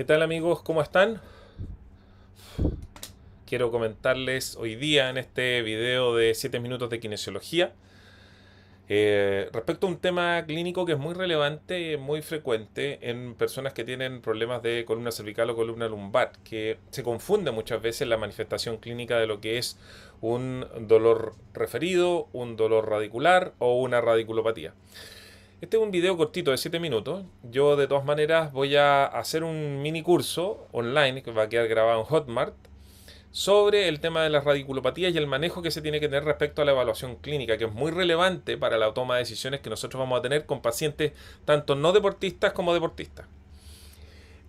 ¿Qué tal amigos? ¿Cómo están? Quiero comentarles hoy día en este video de 7 minutos de kinesiología eh, respecto a un tema clínico que es muy relevante, muy frecuente en personas que tienen problemas de columna cervical o columna lumbar, que se confunde muchas veces la manifestación clínica de lo que es un dolor referido, un dolor radicular o una radiculopatía. Este es un video cortito de 7 minutos. Yo de todas maneras voy a hacer un mini curso online que va a quedar grabado en Hotmart sobre el tema de las radiculopatías y el manejo que se tiene que tener respecto a la evaluación clínica, que es muy relevante para la toma de decisiones que nosotros vamos a tener con pacientes tanto no deportistas como deportistas.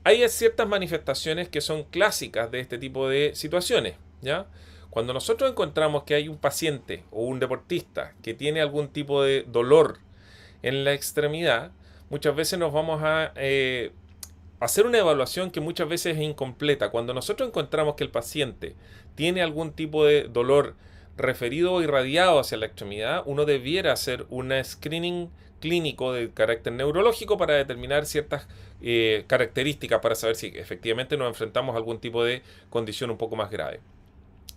Hay ciertas manifestaciones que son clásicas de este tipo de situaciones, ¿ya? Cuando nosotros encontramos que hay un paciente o un deportista que tiene algún tipo de dolor en la extremidad, muchas veces nos vamos a eh, hacer una evaluación que muchas veces es incompleta. Cuando nosotros encontramos que el paciente tiene algún tipo de dolor referido o irradiado hacia la extremidad, uno debiera hacer un screening clínico de carácter neurológico para determinar ciertas eh, características, para saber si efectivamente nos enfrentamos a algún tipo de condición un poco más grave.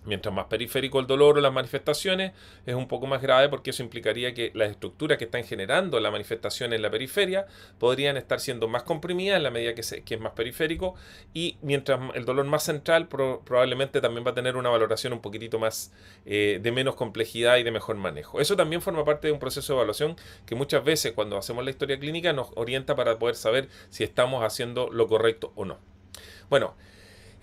Mientras más periférico el dolor o las manifestaciones, es un poco más grave porque eso implicaría que las estructuras que están generando la manifestación en la periferia podrían estar siendo más comprimidas en la medida que, es más periférico y mientras el dolor más central probablemente también va a tener una valoración un poquitito más eh, de menos complejidad y de mejor manejo. Eso también forma parte de un proceso de evaluación que muchas veces cuando hacemos la historia clínica nos orienta para poder saber si estamos haciendo lo correcto o no. Bueno,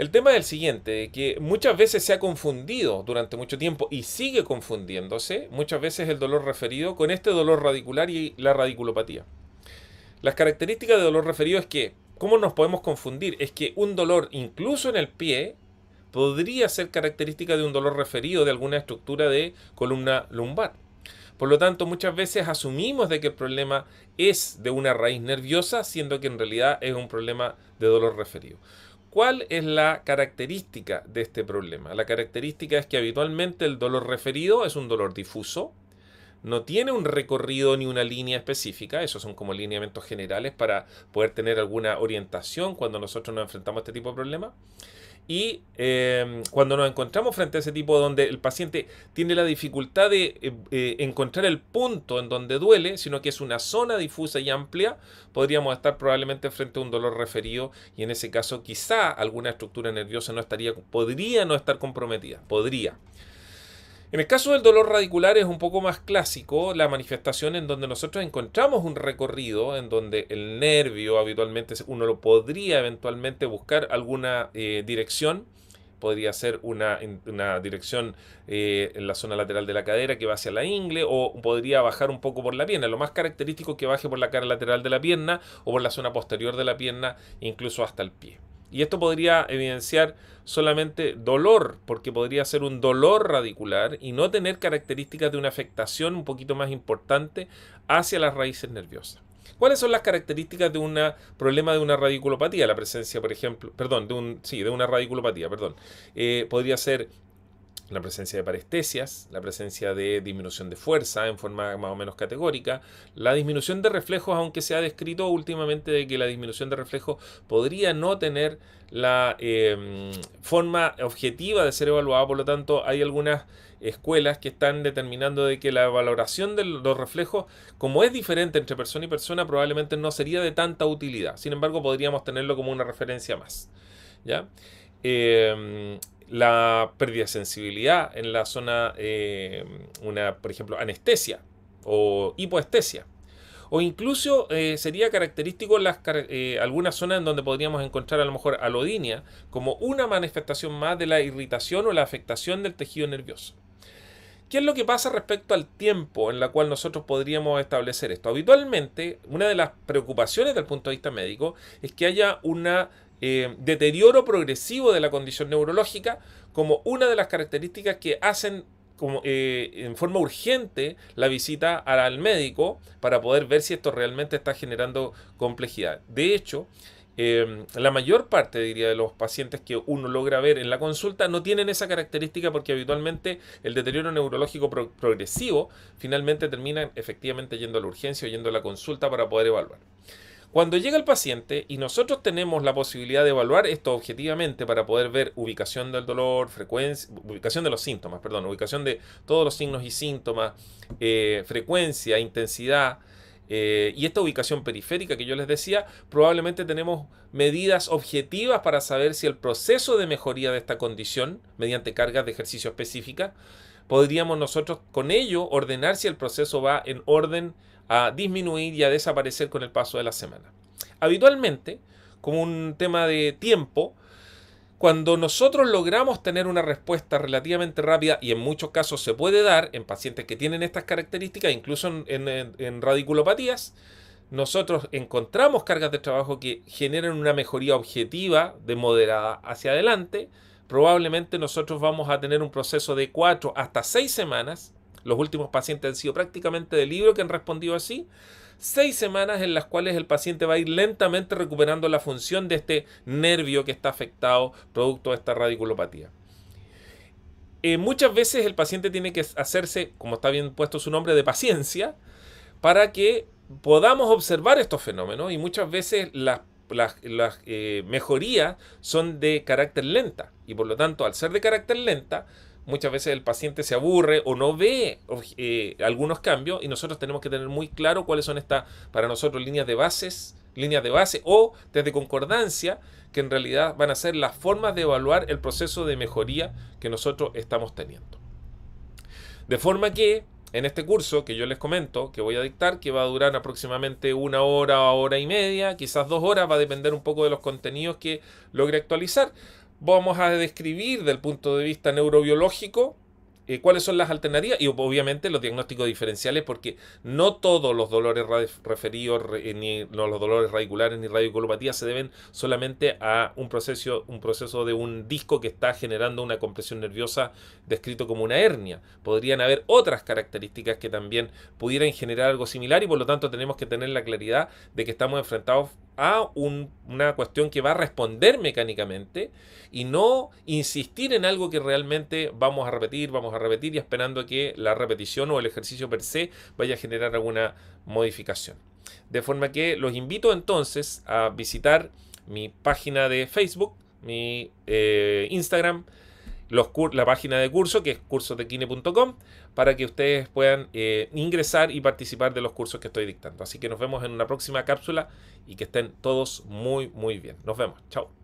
el tema es el siguiente, que muchas veces se ha confundido durante mucho tiempo y sigue confundiéndose muchas veces el dolor referido con este dolor radicular y la radiculopatía. Las características de dolor referido es que, ¿cómo nos podemos confundir? Es que un dolor incluso en el pie podría ser característica de un dolor referido de alguna estructura de columna lumbar. Por lo tanto, muchas veces asumimos de que el problema es de una raíz nerviosa, siendo que en realidad es un problema de dolor referido. ¿Cuál es la característica de este problema? La característica es que habitualmente el dolor referido es un dolor difuso, no tiene un recorrido ni una línea específica, esos son como lineamientos generales para poder tener alguna orientación cuando nosotros nos enfrentamos a este tipo de problemas. Y em, cuando nos encontramos frente a ese tipo donde el paciente tiene la dificultad de eh, eh, encontrar el punto en donde duele, sino que es una zona difusa y amplia, podríamos estar probablemente frente a un dolor referido y en ese caso quizá alguna estructura nerviosa no estaría, podría no estar comprometida, podría. En el caso del dolor radicular es un poco más clásico la manifestación en donde nosotros encontramos un recorrido, en donde el nervio habitualmente uno lo podría eventualmente buscar alguna eh, dirección podría ser una, dirección eh, en la zona lateral de la cadera que va hacia la ingle o podría bajar un poco por la pierna. Lo más característico es que baje por la cara lateral de la pierna o por la zona posterior de la pierna, incluso hasta el pie. Y esto podría evidenciar solamente dolor, porque podría ser un dolor radicular y no tener características de una afectación un poquito más importante hacia las raíces nerviosas. ¿Cuáles son las características de un problema de una radiculopatía? La presencia, por ejemplo, perdón, de un, sí, de una radiculopatía, perdón. Eh, podría ser la presencia de parestesias, la presencia de disminución de fuerza en forma más o menos categórica, la disminución de reflejos, aunque se ha descrito últimamente de que la disminución de reflejos podría no tener la em, forma objetiva de ser evaluada, por lo tanto hay algunas escuelas que están determinando de que la valoración de los reflejos, como es diferente entre persona y persona, probablemente no sería de tanta utilidad. Sin embargo, podríamos tenerlo como una referencia más. ¿Ya? Em, la pérdida de sensibilidad en la zona, eh, una, por ejemplo, anestesia o hipoestesia. O incluso eh, sería característico las, eh, algunas zonas en donde podríamos encontrar a lo mejor alodinia como una manifestación más de la irritación o la afectación del tejido nervioso. ¿Qué es lo que pasa respecto al tiempo en la cual nosotros podríamos establecer esto? Habitualmente, una de las preocupaciones del punto de vista médico es que haya un eh, deterioro progresivo de la condición neurológica como una de las características que hacen como, eh, en forma urgente la visita al médico para poder ver si esto realmente está generando complejidad. De hecho, Em, la mayor parte, diría, de los pacientes que uno logra ver en la consulta no tienen esa característica porque habitualmente el deterioro neurológico progresivo finalmente termina efectivamente yendo a la urgencia o yendo a la consulta para poder evaluar. Cuando llega el paciente y nosotros tenemos la posibilidad de evaluar esto objetivamente para poder ver ubicación del dolor, frecuencia, ubicación de los síntomas, perdón, ubicación de todos los signos y síntomas, eh, frecuencia, intensidad, eh, y esta ubicación periférica que yo les decía, probablemente tenemos medidas objetivas para saber si el proceso de mejoría de esta condición, mediante cargas de ejercicio específica podríamos nosotros con ello ordenar si el proceso va en orden a disminuir y a desaparecer con el paso de la semana. Habitualmente, como un tema de tiempo, cuando nosotros logramos tener una respuesta relativamente rápida, y en muchos casos se puede dar en pacientes que tienen estas características, incluso en, radiculopatías, nosotros encontramos cargas de trabajo que generan una mejoría objetiva de moderada hacia adelante, probablemente nosotros vamos a tener un proceso de 4 hasta 6 semanas los últimos pacientes han sido prácticamente de libro que han respondido así. Seis semanas en las cuales el paciente va a ir lentamente recuperando la función de este nervio que está afectado producto de esta radiculopatía. Eh, muchas veces el paciente tiene que hacerse, como está bien puesto su nombre, de paciencia para que podamos observar estos fenómenos y muchas veces las eh, mejorías son de carácter lenta y por lo tanto al ser de carácter lenta Muchas veces el paciente se aburre o no ve eh, algunos cambios y nosotros tenemos que tener muy claro cuáles son estas, para nosotros, líneas de bases, líneas de base o desde concordancia, que en realidad van a ser las formas de evaluar el proceso de mejoría que nosotros estamos teniendo. De forma que en este curso que yo les comento, que voy a dictar, que va a durar aproximadamente una hora, hora y media, quizás dos horas, va a depender un poco de los contenidos que logre actualizar vamos a describir del punto de vista neurobiológico eh, cuáles son las alternativas y obviamente los diagnósticos diferenciales porque no todos los dolores referidos eh, ni los dolores radiculares ni radiculopatías se deben solamente a un proceso un proceso de un disco que está generando una compresión nerviosa descrito como una hernia podrían haber otras características que también pudieran generar algo similar y por lo tanto tenemos que tener la claridad de que estamos enfrentados a una cuestión que va a responder mecánicamente y no insistir en algo que realmente vamos a repetir, vamos a repetir y esperando que la repetición o el ejercicio per se vaya a generar alguna modificación. De forma que los invito entonces a visitar mi página de Facebook, mi eh, Instagram, la página de curso, que es cursotequine.com, para que ustedes puedan eh, ingresar y participar de los cursos que estoy dictando. Así que nos vemos en una próxima cápsula y que estén todos muy, muy bien. Nos vemos. Chao.